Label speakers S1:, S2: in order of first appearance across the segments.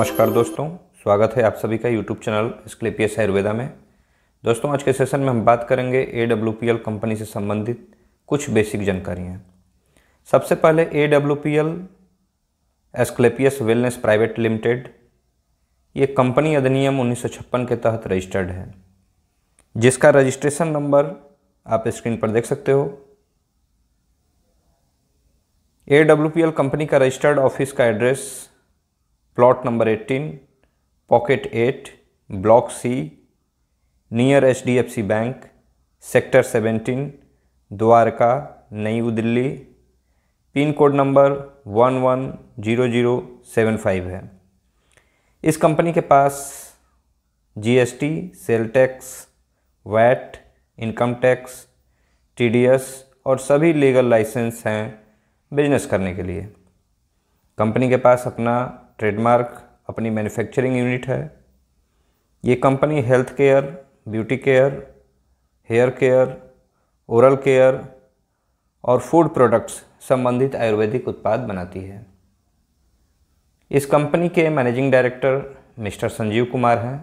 S1: नमस्कार दोस्तों स्वागत है आप सभी का यूट्यूब चैनल स्क्लेपियस आयुर्वेदा में दोस्तों आज के सेशन में हम बात करेंगे ए पी एल कंपनी से संबंधित कुछ बेसिक जानकारियाँ सबसे पहले A W P L Asclepius wellness private limited ये कंपनी अधिनियम उन्नीस के तहत रजिस्टर्ड है जिसका रजिस्ट्रेशन नंबर आप स्क्रीन पर देख सकते हो ए पी एल कंपनी का रजिस्टर्ड ऑफिस का address plot number 18, pocket 8, block C near HDFC bank sector 17, Dwarka Nai Delhi pin code number 110075 है इस कंपनी के पास GST, sale tax VAT income tax TDS और सभी लीगल लाइसेंस हैं बिजनेस करने के लिए कंपनी के पास अपना ट्रेडमार्क अपनी मैन्युफैक्चरिंग यूनिट है ये company health care beauty care hair care oral care और फूड प्रोडक्ट्स संबंधित आयुर्वेदिक उत्पाद बनाती है इस कंपनी के managing director mister Sanjeev Kumar हैं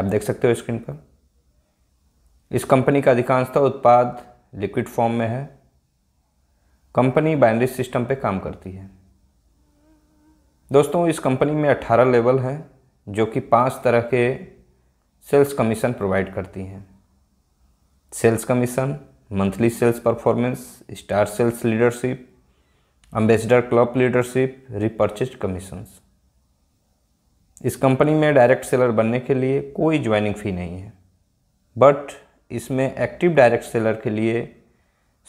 S1: आप देख सकते हो स्क्रीन पर इस कंपनी का अधिकांशतः उत्पाद लिक्विड फॉर्म में है कंपनी बाइनरी सिस्टम पे काम करती है दोस्तों इस कंपनी में 18 लेवल हैं जो कि पांच तरह के सेल्स कमीशन प्रोवाइड करती हैं sales commission monthly sales performance star sales leadership ambassador club leadership repurchase commissions इस कंपनी में डायरेक्ट सेलर बनने के लिए कोई ज्वाइनिंग फ़ी नहीं है बट इसमें एक्टिव डायरेक्ट सेलर के लिए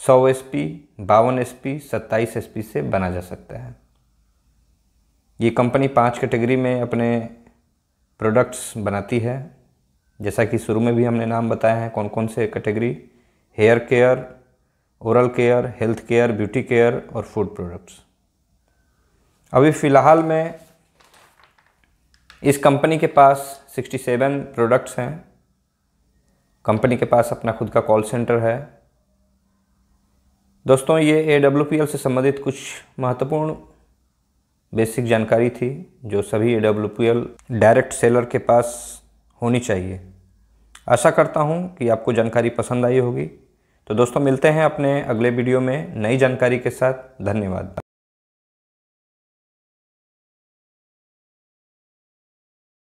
S1: सौ एस पी बावन एस पी सत्ताईस एस पी से बना जा सकता है ये कंपनी पांच कैटेगरी में अपने प्रोडक्ट्स बनाती है जैसा कि शुरू में भी हमने नाम बताया है कौन कौन से category hair care oral care health care beauty care और फूड प्रोडक्ट्स अभी फ़िलहाल में इस कंपनी के पास 67 प्रोडक्ट्स हैं कंपनी के पास अपना खुद का कॉल सेंटर है दोस्तों ये ए से संबंधित कुछ महत्वपूर्ण बेसिक जानकारी थी जो सभी ए डायरेक्ट सेलर के पास होनी चाहिए आशा करता हूँ कि आपको जानकारी पसंद आई होगी तो दोस्तों मिलते हैं अपने अगले वीडियो में नई जानकारी के साथ धन्यवाद